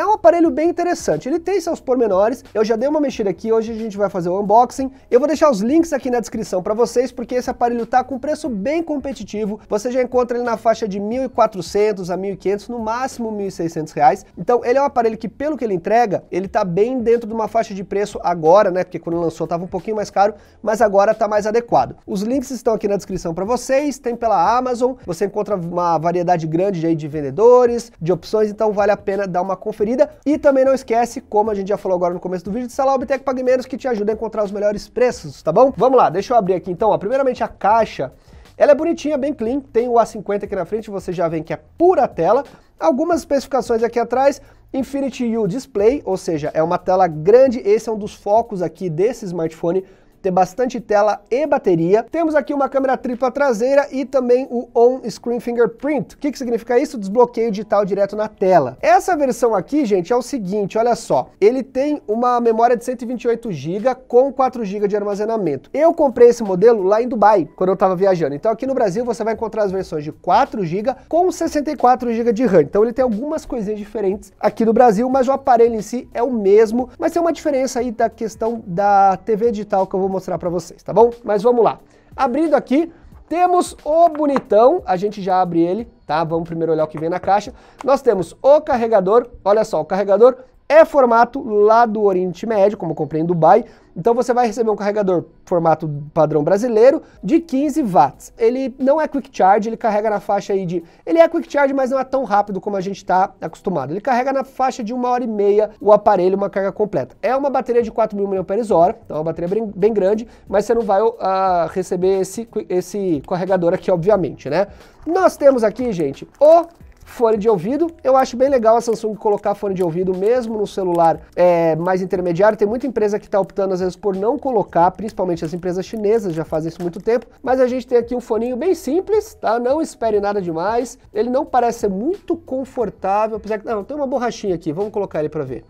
Então, aparelho bem interessante. Ele tem seus pormenores, eu já dei uma mexida aqui, hoje a gente vai fazer o unboxing. Eu vou deixar os links aqui na descrição para vocês, porque esse aparelho tá com preço bem competitivo. Você já encontra ele na faixa de 1.400 a 1.500, no máximo 1.600 reais. Então ele é um aparelho que, pelo que ele entrega, ele tá bem dentro de uma faixa de preço agora, né? Porque quando lançou tava um pouquinho mais caro, mas agora tá mais adequado. Os links estão aqui na descrição para vocês, tem pela Amazon, você encontra uma variedade grande de vendedores, de opções, então vale a pena dar uma conferida. E também não esquece, como a gente já falou agora no começo do vídeo, de instalar o Bitec Pague Menos que te ajuda a encontrar os melhores preços, tá bom? Vamos lá, deixa eu abrir aqui então, ó, primeiramente a caixa. Ela é bonitinha, bem clean, tem o A50 aqui na frente, você já vê que é pura tela. Algumas especificações aqui atrás, Infinity U Display, ou seja, é uma tela grande, esse é um dos focos aqui desse smartphone, ter bastante tela e bateria. Temos aqui uma câmera tripla traseira e também o on-screen fingerprint. O que, que significa isso? Desbloqueio digital direto na tela. Essa versão aqui, gente, é o seguinte, olha só. Ele tem uma memória de 128 GB com 4 GB de armazenamento. Eu comprei esse modelo lá em Dubai, quando eu estava viajando. Então aqui no Brasil você vai encontrar as versões de 4 GB com 64 GB de RAM. Então ele tem algumas coisinhas diferentes aqui no Brasil, mas o aparelho em si é o mesmo, mas tem uma diferença aí da questão da TV digital que eu vou mostrar para vocês, tá bom? Mas vamos lá. Abrindo aqui, temos o bonitão, a gente já abre ele, tá? Vamos primeiro olhar o que vem na caixa. Nós temos o carregador, olha só, o carregador é formato lá do Oriente Médio, como eu comprei em Dubai, então você vai receber um carregador formato padrão brasileiro de 15 watts. Ele não é quick charge, ele carrega na faixa aí de... Ele é quick charge, mas não é tão rápido como a gente está acostumado. Ele carrega na faixa de uma hora e meia o aparelho, uma carga completa. É uma bateria de 4.000 mAh, então é uma bateria bem, bem grande, mas você não vai uh, receber esse, esse carregador aqui, obviamente, né? Nós temos aqui, gente, o fone de ouvido. Eu acho bem legal a Samsung colocar fone de ouvido mesmo no celular é, mais intermediário. Tem muita empresa que está optando às vezes por não colocar, principalmente as empresas chinesas já fazem isso há muito tempo. Mas a gente tem aqui um foninho bem simples, tá? Não espere nada demais. Ele não parece ser muito confortável, apesar que não tem uma borrachinha aqui. Vamos colocar ele para ver.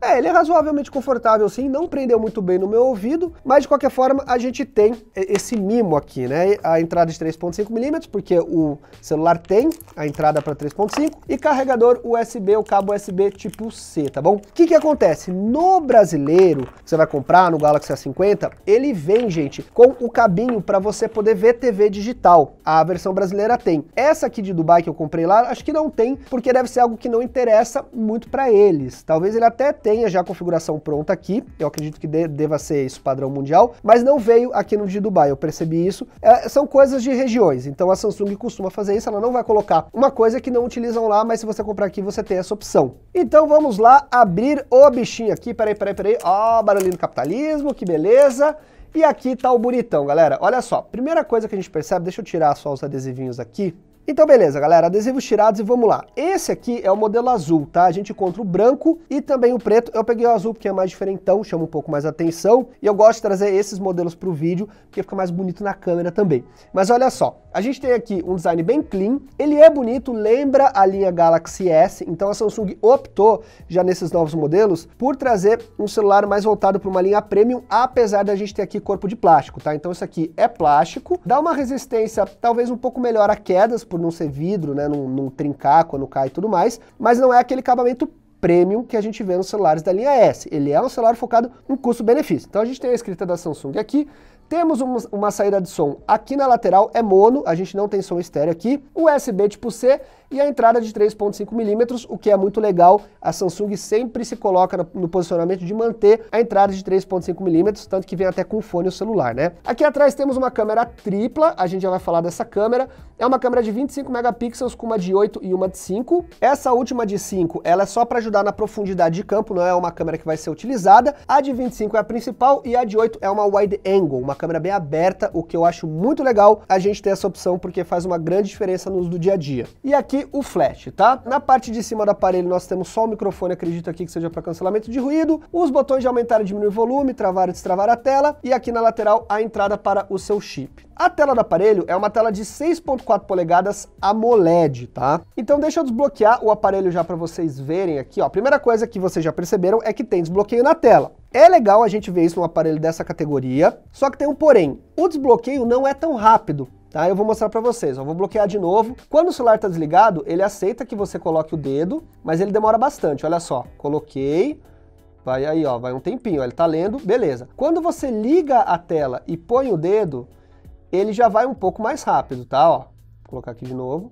É, ele é razoavelmente confortável sim, não prendeu muito bem no meu ouvido, mas de qualquer forma a gente tem esse mimo aqui, né? A entrada de 3.5mm, porque o celular tem a entrada para 3.5 e carregador USB, o cabo USB tipo C, tá bom? O que que acontece? No brasileiro, que você vai comprar no Galaxy A50, ele vem, gente, com o cabinho para você poder ver TV digital. A versão brasileira tem. Essa aqui de Dubai que eu comprei lá, acho que não tem, porque deve ser algo que não interessa muito para eles. Talvez ele até tenha já a configuração pronta aqui, eu acredito que de, deva ser isso padrão mundial, mas não veio aqui no de Dubai, eu percebi isso. É, são coisas de regiões, então a Samsung costuma fazer isso, ela não vai colocar uma coisa que não utilizam lá, mas se você comprar aqui você tem essa opção. Então vamos lá abrir o bichinho aqui, peraí, peraí, peraí, ó, oh, barulhinho do capitalismo, que beleza. E aqui tá o bonitão, galera. Olha só, primeira coisa que a gente percebe, deixa eu tirar só os adesivinhos aqui, então beleza, galera, adesivos tirados e vamos lá. Esse aqui é o modelo azul, tá? A gente encontra o branco e também o preto. Eu peguei o azul porque é mais diferentão, chama um pouco mais atenção. E eu gosto de trazer esses modelos para o vídeo, porque fica mais bonito na câmera também. Mas olha só, a gente tem aqui um design bem clean. Ele é bonito, lembra a linha Galaxy S. Então a Samsung optou, já nesses novos modelos, por trazer um celular mais voltado para uma linha premium, apesar da gente ter aqui corpo de plástico, tá? Então isso aqui é plástico, dá uma resistência talvez um pouco melhor a quedas, por não ser vidro, né, não, não trincar quando cai e tudo mais, mas não é aquele acabamento premium que a gente vê nos celulares da linha S. Ele é um celular focado em custo-benefício. Então a gente tem a escrita da Samsung aqui, temos uma, uma saída de som aqui na lateral, é mono, a gente não tem som estéreo aqui, USB tipo C e a entrada de 3.5 milímetros, o que é muito legal. A Samsung sempre se coloca no posicionamento de manter a entrada de 3.5 milímetros, tanto que vem até com o fone o celular, né? Aqui atrás temos uma câmera tripla, a gente já vai falar dessa câmera. É uma câmera de 25 megapixels com uma de 8 e uma de 5. Essa última de 5, ela é só para ajudar na profundidade de campo, não é uma câmera que vai ser utilizada. A de 25 é a principal e a de 8 é uma wide angle, uma câmera bem aberta, o que eu acho muito legal a gente ter essa opção porque faz uma grande diferença no uso do dia a dia. E aqui aqui o flash, tá? Na parte de cima do aparelho nós temos só o microfone, acredito aqui que seja para cancelamento de ruído, os botões de aumentar e diminuir o volume, travar e destravar a tela, e aqui na lateral a entrada para o seu chip. A tela do aparelho é uma tela de 6.4 polegadas AMOLED, tá? Então deixa eu desbloquear o aparelho já para vocês verem aqui, ó. A primeira coisa que vocês já perceberam é que tem desbloqueio na tela. É legal a gente ver isso num aparelho dessa categoria, só que tem um porém. O desbloqueio não é tão rápido. Tá? Eu vou mostrar para vocês, ó. vou bloquear de novo. Quando o celular está desligado, ele aceita que você coloque o dedo, mas ele demora bastante, olha só. Coloquei, vai aí, ó, vai um tempinho, ó, ele tá lendo, beleza. Quando você liga a tela e põe o dedo, ele já vai um pouco mais rápido, tá? Ó, vou colocar aqui de novo.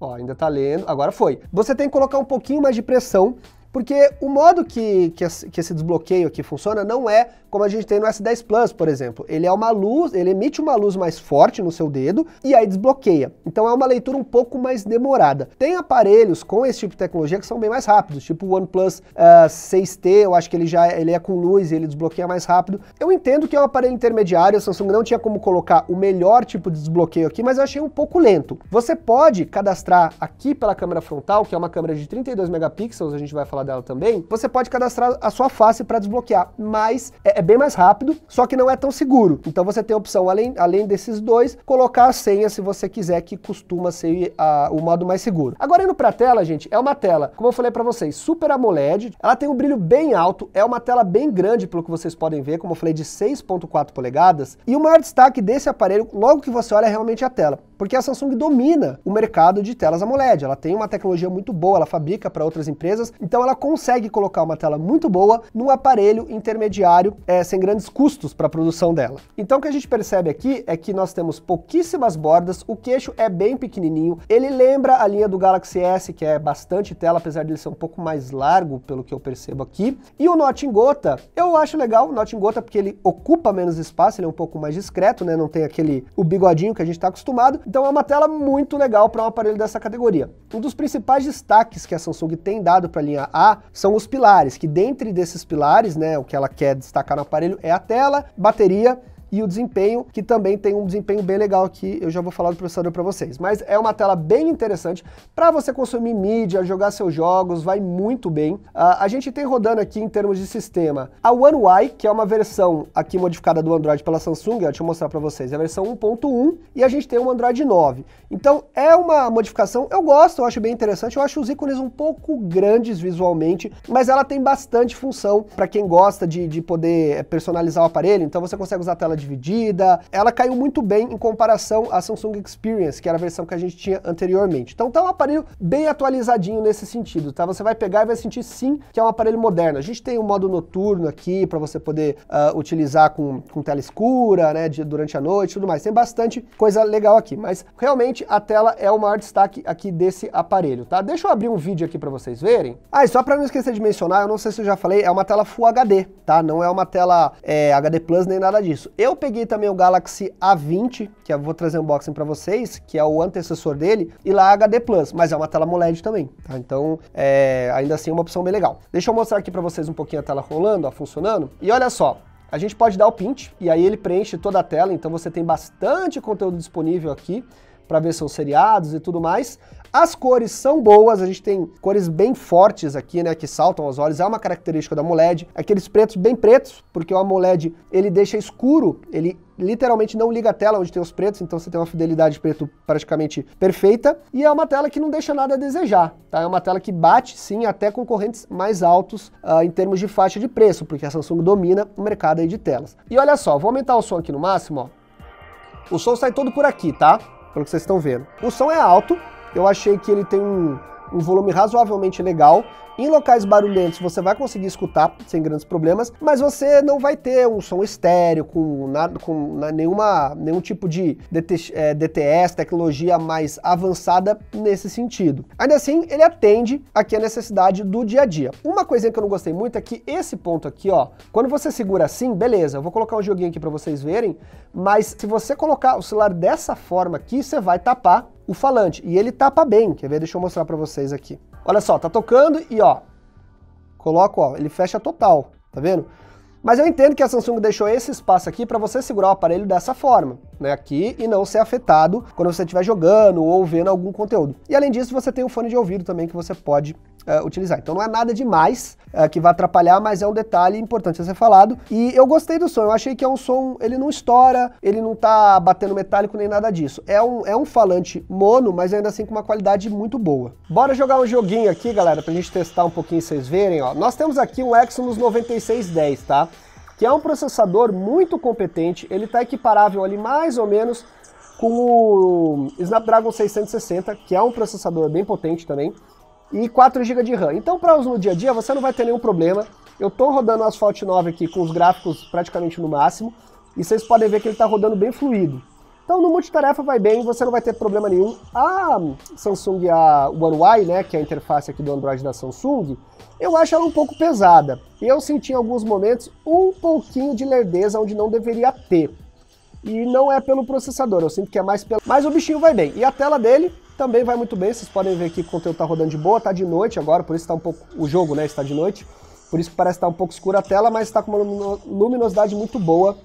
Ó, ainda tá lendo, agora foi. Você tem que colocar um pouquinho mais de pressão porque o modo que, que, esse desbloqueio aqui funciona não é como a gente tem no S10 Plus, por exemplo. Ele é uma luz, ele emite uma luz mais forte no seu dedo e aí desbloqueia. Então é uma leitura um pouco mais demorada. Tem aparelhos com esse tipo de tecnologia que são bem mais rápidos, tipo o OnePlus uh, ah, 6T, eu acho que ele já ele é com luz e ele desbloqueia mais rápido. Eu entendo que é um aparelho intermediário, a Samsung não tinha como colocar o melhor tipo de desbloqueio aqui, mas eu achei um pouco lento. Você pode cadastrar aqui pela câmera frontal, que é uma câmera de 32 megapixels, a gente vai falar falar dela também, você pode cadastrar a sua face para desbloquear, mas é, é, bem mais rápido, só que não é tão seguro. Então você tem a opção, além, além desses dois, colocar a senha se você quiser, que costuma ser a, o modo mais seguro. Agora indo para a tela, gente, é uma tela, como eu falei para vocês, Super AMOLED, ela tem um brilho bem alto, é uma tela bem grande, pelo que vocês podem ver, como eu falei, de 6.4 polegadas, e o maior destaque desse aparelho, logo que você olha, é realmente a tela. Porque a Samsung domina o mercado de telas AMOLED. Ela tem uma tecnologia muito boa, ela fabrica para outras empresas, então ela consegue colocar uma tela muito boa num aparelho intermediário é, sem grandes custos para a produção dela. Então o que a gente percebe aqui é que nós temos pouquíssimas bordas, o queixo é bem pequenininho, ele lembra a linha do Galaxy S, que é bastante tela, apesar de ele ser um pouco mais largo, pelo que eu percebo aqui. E o Note em Gota, eu acho legal o Note em Gota porque ele ocupa menos espaço, ele é um pouco mais discreto, né? Não tem aquele o bigodinho que a gente está acostumado. Então é uma tela muito legal para um aparelho dessa categoria. Um dos principais destaques que a Samsung tem dado para a linha A são os pilares, que dentre desses pilares, né, o que ela quer destacar no aparelho é a tela, bateria e o desempenho, que também tem um desempenho bem legal aqui, eu já vou falar do processador para vocês. Mas é uma tela bem interessante para você consumir mídia, jogar seus jogos, vai muito bem. Uh, a gente tem rodando aqui em termos de sistema a One UI, que é uma versão aqui modificada do Android pela Samsung, deixa eu mostrar para vocês, é a versão 1.1 e a gente tem um Android 9. Então é uma modificação, eu gosto, eu acho bem interessante, eu acho os ícones um pouco grandes visualmente, mas ela tem bastante função para quem gosta de, de poder eh, personalizar o aparelho, então você consegue usar a tela de dividida. Ela caiu muito bem em comparação à Samsung Experience, que era a versão que a gente tinha anteriormente. Então tá um aparelho bem atualizadinho nesse sentido, tá? Você vai pegar e vai sentir sim que é um aparelho moderno. A gente tem o um modo noturno aqui para você poder uh, utilizar com, com tela escura, né, de, durante a noite, tudo mais. Tem bastante coisa legal aqui, mas realmente a tela é o maior destaque aqui desse aparelho, tá? Deixa eu abrir um vídeo aqui para vocês verem. Ah, e só para não esquecer de mencionar, eu não sei se eu já falei, é uma tela Full HD, tá? Não é uma tela é, HD Plus nem nada disso. Eu eu peguei também o Galaxy A20, que eu vou trazer um unboxing para vocês, que é o antecessor dele, e lá HD Plus, mas é uma tela AMOLED também, tá? Então, é, ainda assim, é uma opção bem legal. Deixa eu mostrar aqui para vocês um pouquinho a tela rolando, ó, funcionando. E olha só, a gente pode dar o print e aí ele preenche toda a tela, então você tem bastante conteúdo disponível aqui para ver seus seriados e tudo mais. As cores são boas, a gente tem cores bem fortes aqui, né, que saltam aos olhos, é uma característica da AMOLED. Aqueles pretos bem pretos, porque o AMOLED, ele deixa escuro, ele literalmente não liga a tela onde tem os pretos, então você tem uma fidelidade preto praticamente perfeita, e é uma tela que não deixa nada a desejar, tá? É uma tela que bate, sim, até concorrentes mais altos uh, em termos de faixa de preço, porque a Samsung domina o mercado aí de telas. E olha só, vou aumentar o som aqui no máximo, ó. O som sai todo por aqui, tá? pelo que vocês estão vendo. O som é alto, eu achei que ele tem um, um volume razoavelmente legal, em locais barulhentos você vai conseguir escutar sem grandes problemas, mas você não vai ter um som estéreo com nada, com nenhuma, nenhum tipo de DTS, é, tecnologia mais avançada nesse sentido. Ainda assim, ele atende aqui a necessidade do dia a dia. Uma coisinha que eu não gostei muito é que esse ponto aqui, ó, quando você segura assim, beleza, eu vou colocar um joguinho aqui para vocês verem, mas se você colocar o celular dessa forma aqui, você vai tapar o falante. E ele tapa bem, quer ver? Deixa eu mostrar para vocês aqui. Olha só, tá tocando e ó, coloco, ó, ele fecha total, tá vendo? Mas eu entendo que a Samsung deixou esse espaço aqui para você segurar o aparelho dessa forma né, aqui e não ser afetado quando você estiver jogando ou vendo algum conteúdo. E além disso, você tem um fone de ouvido também que você pode Uh, utilizar. Então não é nada demais uh, que vá atrapalhar, mas é um detalhe importante a ser falado. E eu gostei do som, eu achei que é um som, ele não estoura, ele não tá batendo metálico nem nada disso. É um, é um falante mono, mas ainda assim com uma qualidade muito boa. Bora jogar um joguinho aqui, galera, pra gente testar um pouquinho, e vocês verem, ó. Nós temos aqui um Exynos 9610, tá? que é um processador muito competente, ele está equiparável ali mais ou menos com o Snapdragon 660, que é um processador bem potente também, e 4 GB de RAM. Então, para uso no dia a dia, você não vai ter nenhum problema. Eu estou rodando o Asphalt 9 aqui com os gráficos praticamente no máximo, e vocês podem ver que ele está rodando bem fluido. Então no multitarefa vai bem, você não vai ter problema nenhum. A Samsung a One UI, né, que é a interface aqui do Android da Samsung, eu acho ela um pouco pesada. Eu senti em alguns momentos um pouquinho de lerdeza onde não deveria ter. E não é pelo processador, eu sinto que é mais pelo... Mas o bichinho vai bem. E a tela dele também vai muito bem, vocês podem ver que o conteúdo está rodando de boa, está de noite agora, por isso está um pouco... O jogo, né, está de noite. Por isso que parece tá estar um pouco escura a tela, mas está com uma luminosidade muito boa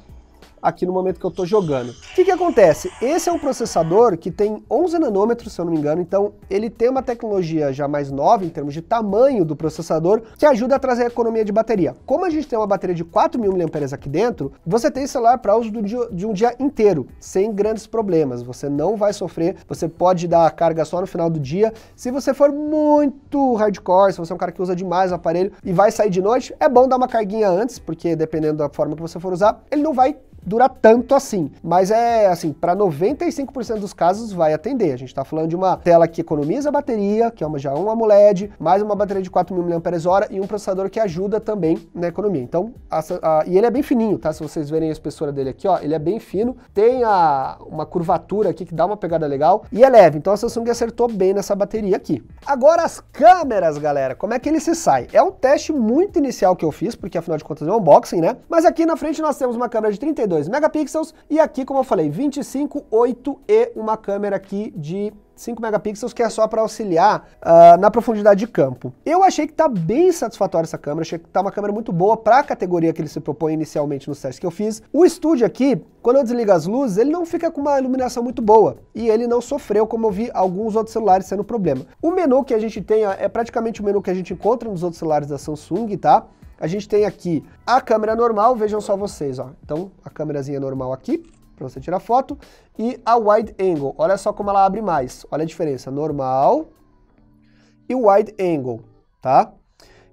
aqui no momento que eu estou jogando. O que, que acontece? Esse é um processador que tem 11 nanômetros, se eu não me engano, então ele tem uma tecnologia já mais nova em termos de tamanho do processador, que ajuda a trazer a economia de bateria. Como a gente tem uma bateria de 4.000 mAh aqui dentro, você tem celular para uso dia, de um dia inteiro, sem grandes problemas. Você não vai sofrer, você pode dar a carga só no final do dia. Se você for muito hardcore, se você é um cara que usa demais o aparelho e vai sair de noite, é bom dar uma carguinha antes, porque dependendo da forma que você for usar, ele não vai dura tanto assim. Mas é assim, para 95% dos casos vai atender. A gente está falando de uma tela que economiza bateria, que é uma, já um AMOLED, mais uma bateria de 4.000 mAh e um processador que ajuda também na economia. Então, a, a, e ele é bem fininho, tá? Se vocês verem a espessura dele aqui, ó, ele é bem fino, tem a, uma curvatura aqui que dá uma pegada legal e é leve. Então a Samsung acertou bem nessa bateria aqui. Agora as câmeras, galera, como é que ele se sai? É um teste muito inicial que eu fiz, porque afinal de contas é um unboxing, né? Mas aqui na frente nós temos uma câmera de 32 megapixels. E aqui, como eu falei, 25, 8 e uma câmera aqui de 5 megapixels, que é só para auxiliar uh, na profundidade de campo. Eu achei que está bem satisfatória essa câmera, achei que está uma câmera muito boa para a categoria que ele se propõe inicialmente nos testes que eu fiz. O estúdio aqui, quando eu desligo as luzes, ele não fica com uma iluminação muito boa, e ele não sofreu como eu vi alguns outros celulares sendo problema. O menu que a gente tem ah, é praticamente o menu que a gente encontra nos outros celulares da Samsung, tá? A gente tem aqui a câmera normal, vejam só vocês, ó. Então, a câmerazinha normal aqui, para você tirar foto, e a wide angle. Olha só como ela abre mais. Olha a diferença, normal e wide angle, tá?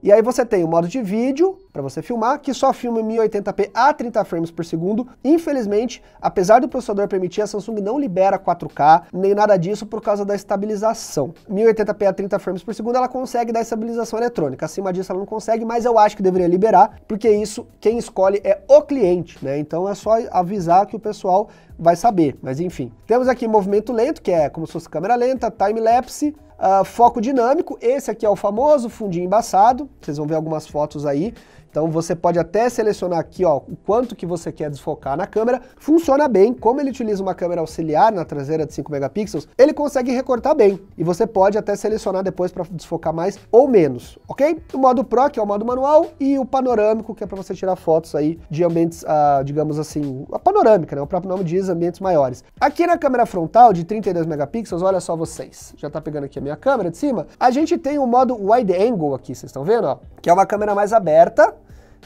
E aí você tem o modo de vídeo para você filmar, que só filma em 1080p a 30 frames por segundo. Infelizmente, apesar do processador permitir, a Samsung não libera 4K, nem nada disso por causa da estabilização. 1080p a 30 frames por segundo ela consegue dar estabilização eletrônica, acima disso ela não consegue, mas eu acho que deveria liberar, porque isso quem escolhe é o cliente, né? Então é só avisar que o pessoal vai saber, mas enfim. Temos aqui movimento lento, que é como se fosse câmera lenta, time lapse, ah, foco dinâmico, esse aqui é o famoso fundinho embaçado, vocês vão ver algumas fotos aí. Então você pode até selecionar aqui ó, o quanto que você quer desfocar na câmera. Funciona bem, como ele utiliza uma câmera auxiliar na traseira de 5 megapixels, ele consegue recortar bem. E você pode até selecionar depois para desfocar mais ou menos, ok? O modo Pro, que é o modo manual, e o panorâmico, que é para você tirar fotos aí de ambientes, ah, digamos assim, a panorâmica, né? O próprio nome diz, ambientes maiores. Aqui na câmera frontal de 32 megapixels, olha só vocês. Já tá pegando aqui a minha câmera de cima. A gente tem o modo wide angle aqui, vocês estão vendo, ó? Que é uma câmera mais aberta,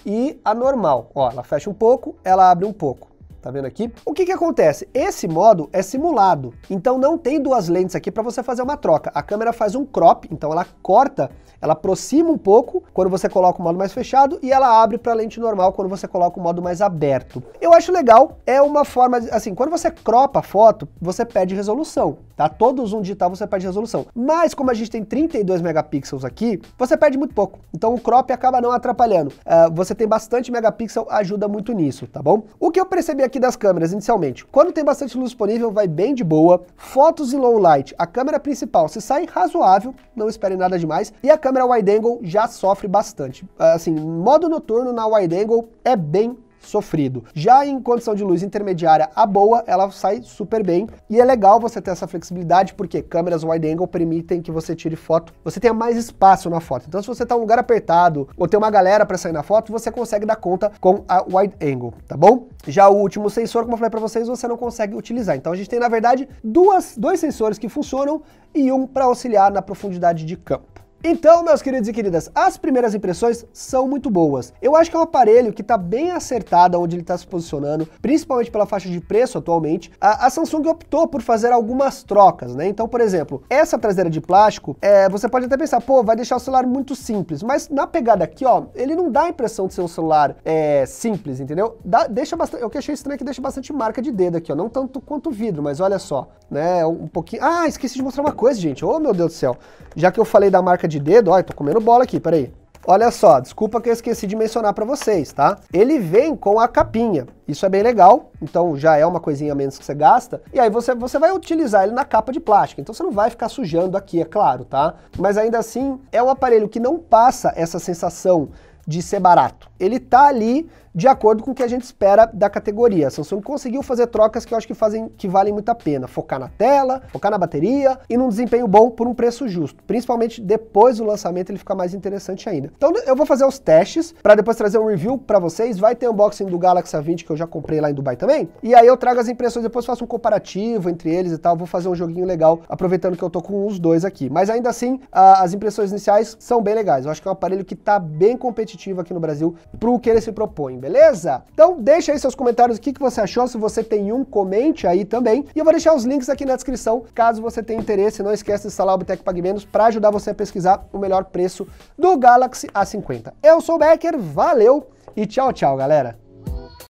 e a normal. Ó, ela fecha um pouco, ela abre um pouco tá vendo aqui? O que que acontece? Esse modo é simulado, então não tem duas lentes aqui para você fazer uma troca. A câmera faz um crop, então ela corta, ela aproxima um pouco quando você coloca o modo mais fechado e ela abre para lente normal quando você coloca o modo mais aberto. Eu acho legal, é uma forma, assim, quando você cropa a foto, você perde resolução, tá? Todo zoom digital você perde resolução. Mas como a gente tem 32 megapixels aqui, você perde muito pouco. Então o crop acaba não atrapalhando. Uh, você tem bastante megapixel, ajuda muito nisso, tá bom? O que eu percebi aqui das câmeras inicialmente. Quando tem bastante luz disponível, vai bem de boa. Fotos em low light, a câmera principal se sai razoável, não espere nada demais. E a câmera wide angle já sofre bastante. Ah, assim, modo noturno na wide angle é bem sofrido. Já em condição de luz intermediária a boa, ela sai super bem. E é legal você ter essa flexibilidade, porque câmeras wide angle permitem que você tire foto, você tenha mais espaço na foto. Então, se você está em um lugar apertado ou tem uma galera para sair na foto, você consegue dar conta com a wide angle, tá bom? Já o último sensor, como eu falei para vocês, você não consegue utilizar. Então, a gente tem, na verdade, duas, dois sensores que funcionam e um para auxiliar na profundidade de campo. Então, meus queridos e queridas, as primeiras impressões são muito boas. Eu acho que é um aparelho que está bem acertado onde ele está se posicionando, principalmente pela faixa de preço atualmente. A, a, Samsung optou por fazer algumas trocas, né? Então, por exemplo, essa traseira de plástico, é, você pode até pensar, pô, vai deixar o celular muito simples, mas na pegada aqui, ó, ele não dá a impressão de ser um celular é, simples, entendeu? Dá, deixa bastante, o que eu achei estranho é que deixa bastante marca de dedo aqui, ó, não tanto quanto vidro, mas olha só, né? Um, um pouquinho. Ah, esqueci de mostrar uma coisa, gente. Ô, oh, meu Deus do céu. Já que eu falei da marca de dedo, olha, tô comendo bola aqui, peraí. Olha só, desculpa que eu esqueci de mencionar para vocês, tá? Ele vem com a capinha, isso é bem legal, então já é uma coisinha a menos que você gasta, e aí você, você vai utilizar ele na capa de plástico, então você não vai ficar sujando aqui, é claro, tá? Mas ainda assim, é um aparelho que não passa essa sensação de ser barato. Ele tá ali de acordo com o que a gente espera da categoria. A Samsung conseguiu fazer trocas que eu acho que fazem que valem muito a pena, focar na tela, focar na bateria e num desempenho bom por um preço justo. Principalmente depois do lançamento ele fica mais interessante ainda. Então eu vou fazer os testes para depois trazer um review para vocês. Vai ter unboxing do Galaxy A20 que eu já comprei lá em Dubai também. E aí eu trago as impressões, depois faço um comparativo entre eles e tal. Vou fazer um joguinho legal aproveitando que eu tô com os dois aqui. Mas ainda assim, a, as impressões iniciais são bem legais. Eu acho que é um aparelho que tá bem competitivo aqui no Brasil para o que ele se propõe. Beleza? beleza? Então deixa aí seus comentários o que, que você achou, se você tem um, comente aí também. E eu vou deixar os links aqui na descrição, caso você tenha interesse. Não esqueça de instalar o Botec Pague Menos para ajudar você a pesquisar o melhor preço do Galaxy A50. Eu sou o Becker, valeu e tchau, tchau, galera!